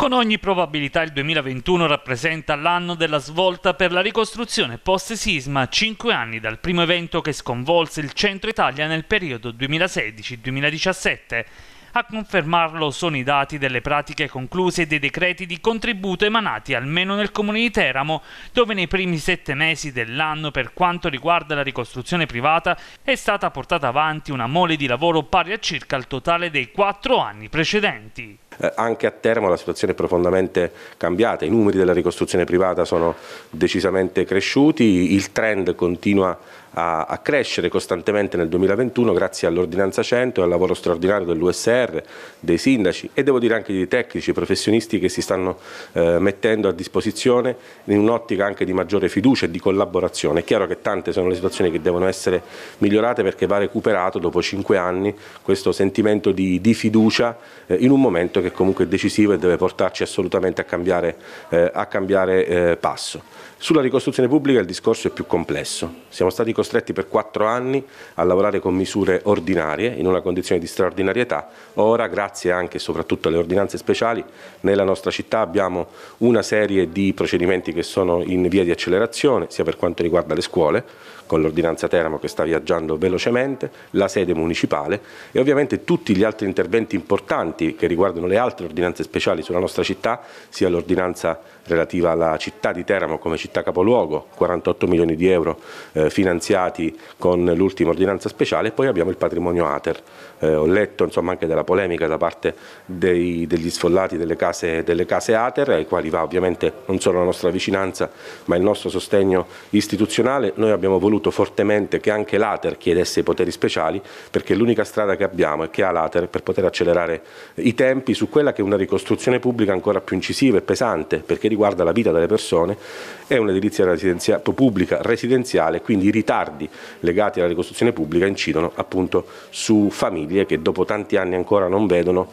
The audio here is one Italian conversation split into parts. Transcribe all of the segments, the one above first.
Con ogni probabilità il 2021 rappresenta l'anno della svolta per la ricostruzione post-sisma, cinque anni dal primo evento che sconvolse il centro Italia nel periodo 2016-2017. A confermarlo sono i dati delle pratiche concluse e dei decreti di contributo emanati almeno nel comune di Teramo, dove nei primi sette mesi dell'anno per quanto riguarda la ricostruzione privata è stata portata avanti una mole di lavoro pari a circa il totale dei quattro anni precedenti. Eh, anche a Teramo la situazione è profondamente cambiata, i numeri della ricostruzione privata sono decisamente cresciuti, il trend continua a, a crescere costantemente nel 2021 grazie all'ordinanza 100 e al lavoro straordinario dell'USR, dei sindaci e devo dire anche dei tecnici, professionisti che si stanno eh, mettendo a disposizione in un'ottica anche di maggiore fiducia e di collaborazione. È chiaro che tante sono le situazioni che devono essere migliorate perché va recuperato dopo cinque anni questo sentimento di, di fiducia eh, in un momento che comunque è decisivo e deve portarci assolutamente a cambiare, eh, a cambiare eh, passo. Sulla ricostruzione pubblica il discorso è più complesso. Siamo stati costretti per quattro anni a lavorare con misure ordinarie, in una condizione di straordinarietà. Ora, grazie anche e soprattutto alle ordinanze speciali, nella nostra città abbiamo una serie di procedimenti che sono in via di accelerazione, sia per quanto riguarda le scuole, con l'ordinanza Teramo che sta viaggiando velocemente, la sede municipale e ovviamente tutti gli altri interventi importanti che riguardano le altre ordinanze speciali sulla nostra città, sia l'ordinanza relativa alla città di Teramo come città capoluogo, 48 milioni di euro eh, finanziati con l'ultima ordinanza speciale e poi abbiamo il patrimonio ATER. Eh, ho letto insomma, anche della polemica da parte dei, degli sfollati delle case, delle case ATER ai quali va ovviamente non solo la nostra vicinanza ma il nostro sostegno istituzionale. Noi abbiamo voluto fortemente che anche l'ATER chiedesse i poteri speciali perché l'unica strada che abbiamo è che ha l'ATER per poter accelerare i tempi su quella che è una ricostruzione pubblica ancora più incisiva e pesante perché riguarda riguarda la vita delle persone è un'edilizia residenziale, pubblica residenziale, quindi i ritardi legati alla ricostruzione pubblica incidono appunto su famiglie che dopo tanti anni ancora non vedono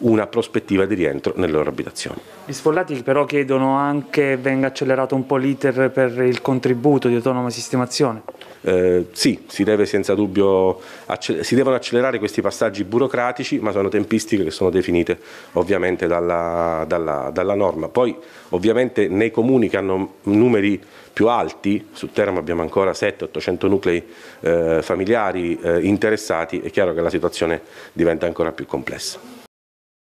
una prospettiva di rientro nelle loro abitazioni. Gli sfollati però chiedono anche venga accelerato un po' l'iter per il contributo di autonoma sistemazione. Eh, sì, si, deve senza dubbio, si devono accelerare questi passaggi burocratici, ma sono tempistiche che sono definite ovviamente dalla, dalla, dalla norma. Poi ovviamente nei comuni che hanno numeri più alti, su Teramo abbiamo ancora 700-800 nuclei eh, familiari eh, interessati, è chiaro che la situazione diventa ancora più complessa.